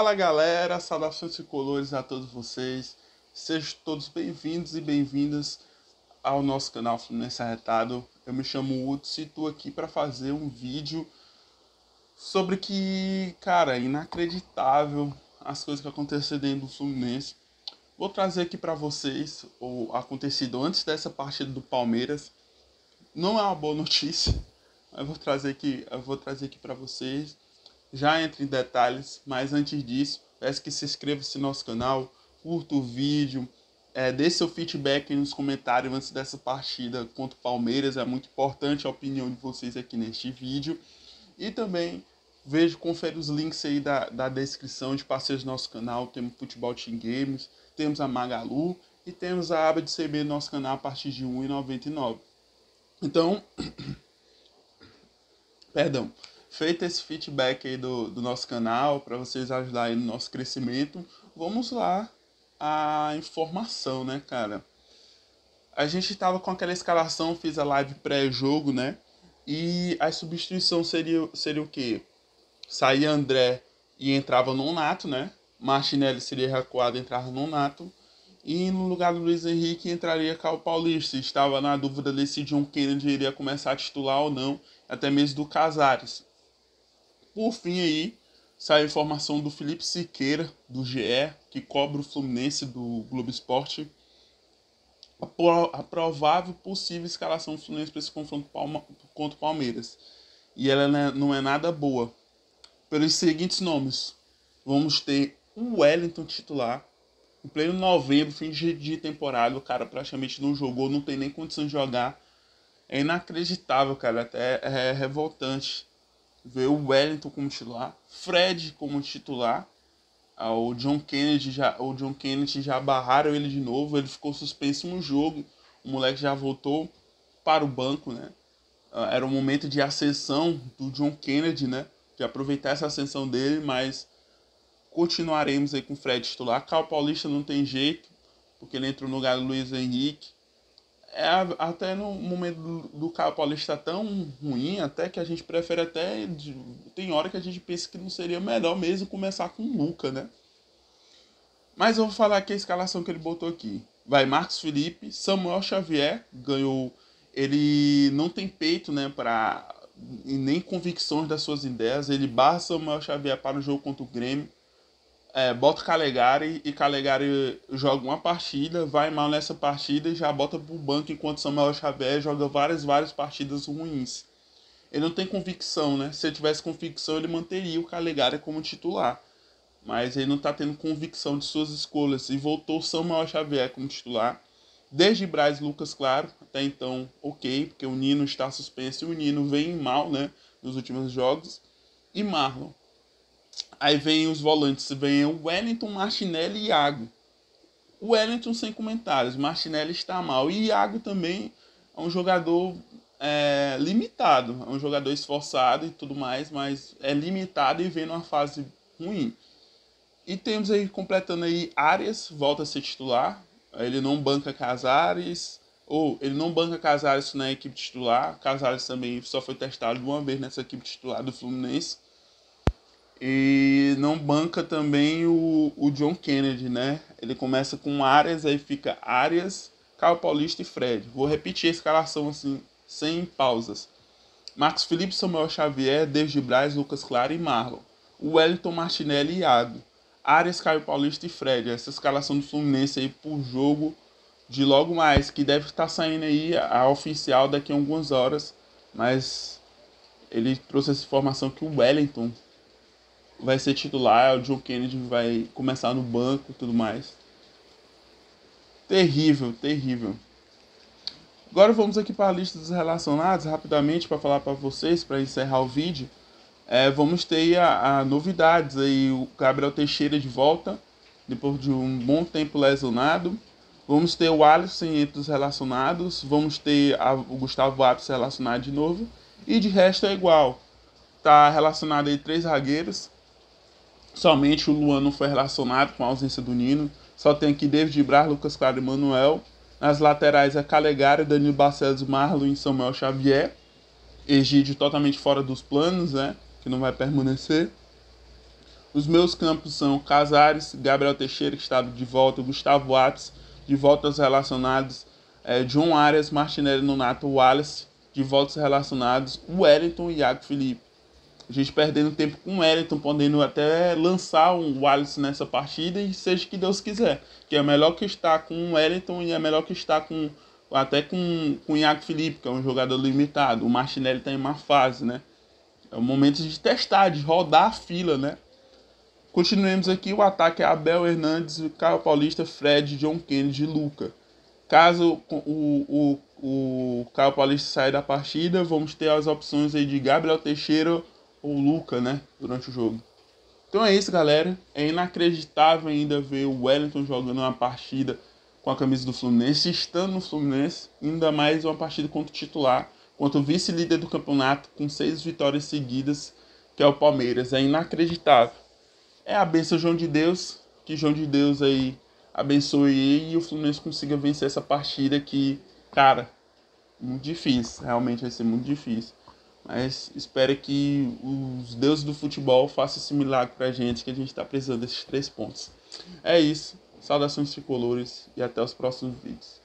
Fala galera, saudações e colores a todos vocês. Sejam todos bem-vindos e bem-vindas ao nosso canal Fluminense Arretado. Eu me chamo Hudson e estou aqui para fazer um vídeo sobre que, cara, é inacreditável as coisas que aconteceram dentro do Fluminense. Vou trazer aqui para vocês o acontecido antes dessa partida do Palmeiras. Não é uma boa notícia, mas vou trazer aqui, vou trazer aqui para vocês já entro em detalhes, mas antes disso, peço que se inscreva-se no nosso canal, curta o vídeo, é, dê seu feedback nos comentários antes dessa partida contra o Palmeiras, é muito importante a opinião de vocês aqui neste vídeo. E também vejo, confere os links aí da, da descrição de parceiros do nosso canal, temos Futebol Team Games, temos a Magalu e temos a aba de CB do nosso canal a partir de R$ 1,99. Então, perdão, feito esse feedback aí do, do nosso canal, para vocês ajudarem no nosso crescimento, vamos lá a informação, né, cara? A gente tava com aquela escalação, fiz a live pré-jogo, né? E a substituição seria, seria o quê? Saía André e entrava no Nato né? Martinelli seria recuado e entrava Nato E no lugar do Luiz Henrique entraria Cal Paulista. Estava na dúvida desse John Kennedy iria começar a titular ou não, até mesmo do Casares. Por fim aí, sai a informação do Felipe Siqueira, do GE, que cobra o Fluminense do Globo Esporte. A provável possível escalação do Fluminense para esse confronto Palma, contra o Palmeiras. E ela é, não é nada boa. Pelos seguintes nomes, vamos ter o Wellington titular. Em pleno novembro, fim de temporada, o cara praticamente não jogou, não tem nem condição de jogar. É inacreditável, cara, até é, é revoltante vê o Wellington como titular, Fred como titular. Ah, o John Kennedy já, o John Kennedy já barraram ele de novo, ele ficou suspenso no jogo. O moleque já voltou para o banco, né? Ah, era o momento de ascensão do John Kennedy, né? De aproveitar essa ascensão dele, mas continuaremos aí com o Fred titular. Cal Paulista não tem jeito, porque ele entrou no lugar do Luiz Henrique é até no momento do, do carro paulista tão ruim, até que a gente prefere até. Tem hora que a gente pensa que não seria melhor mesmo começar com o Luca, né? Mas eu vou falar aqui a escalação que ele botou aqui. Vai Marcos Felipe, Samuel Xavier ganhou. Ele não tem peito, né, para nem convicções das suas ideias. Ele barra Samuel Xavier para o jogo contra o Grêmio é, bota Calegari e Calegari joga uma partida, vai mal nessa partida e já bota pro banco enquanto Samuel Xavier joga várias, várias partidas ruins. Ele não tem convicção, né? Se ele tivesse convicção, ele manteria o Calegari como titular. Mas ele não tá tendo convicção de suas escolhas e voltou Samuel Xavier como titular. Desde Braz Lucas, claro, até então ok, porque o Nino está suspenso e o Nino vem mal, né? Nos últimos jogos. E Marlon. Aí vem os volantes, vem o Wellington, Martinelli e Iago. O Wellington sem comentários, Martinelli está mal. E Iago também é um jogador é, limitado, é um jogador esforçado e tudo mais, mas é limitado e vem numa fase ruim. E temos aí, completando aí, Arias volta a ser titular. Ele não banca Casares, ou ele não banca Casares na equipe titular. Casares também só foi testado uma vez nessa equipe titular do Fluminense. E não banca também o, o John Kennedy, né? Ele começa com Arias, aí fica Arias, Caio Paulista e Fred. Vou repetir a escalação assim, sem pausas. Marcos Felipe, Samuel Xavier, Desde Braz, Lucas Claro e Marlon. Wellington Martinelli e Iago. Arias, Caio Paulista e Fred. Essa escalação do Fluminense aí por jogo de logo mais, que deve estar saindo aí a oficial daqui a algumas horas. Mas ele trouxe essa informação que o Wellington vai ser titular, o Joe Kennedy vai começar no banco e tudo mais. Terrível, terrível. Agora vamos aqui para a lista dos relacionados, rapidamente para falar para vocês, para encerrar o vídeo. É, vamos ter a, a, novidades aí, o Gabriel Teixeira de volta, depois de um bom tempo lesionado. Vamos ter o Alisson entre os relacionados, vamos ter a, o Gustavo Apes relacionado de novo. E de resto é igual. Tá relacionado aí três zagueiros, Somente o Luan não foi relacionado com a ausência do Nino. Só tem aqui David Braz, Lucas Claro e Manuel. Nas laterais é Calegari, Danilo Barcelos, Marlon e Samuel Xavier. Egídio totalmente fora dos planos, né? Que não vai permanecer. Os meus campos são Casares, Gabriel Teixeira, que estava de volta, Gustavo Atos, de voltas relacionados, é, John Arias, Martinelli, Nonato, Wallace, de voltas relacionados, Wellington e Iago Felipe. A gente perdendo tempo com o Wellington, podendo até lançar um Wallace nessa partida e seja que Deus quiser. Que é melhor que estar com o Wellington e é melhor que estar com até com, com o Iago Felipe, que é um jogador limitado. O Martinelli está em má fase, né? É o momento de testar, de rodar a fila, né? Continuemos aqui, o ataque é Abel Hernandes, Caio Paulista, Fred, John Kennedy e Luca. Caso o, o, o Caio Paulista saia da partida, vamos ter as opções aí de Gabriel Teixeira ou Luca, né, durante o jogo. Então é isso, galera. É inacreditável ainda ver o Wellington jogando uma partida com a camisa do Fluminense, estando no Fluminense, ainda mais uma partida contra o titular, contra o vice-líder do campeonato, com seis vitórias seguidas, que é o Palmeiras. É inacreditável. É a benção João de Deus, que João de Deus aí abençoe ele e o Fluminense consiga vencer essa partida que, cara, muito difícil, realmente vai ser muito difícil. Mas espero que os deuses do futebol façam esse milagre pra gente, que a gente está precisando desses três pontos. É isso. Saudações tricolores e até os próximos vídeos.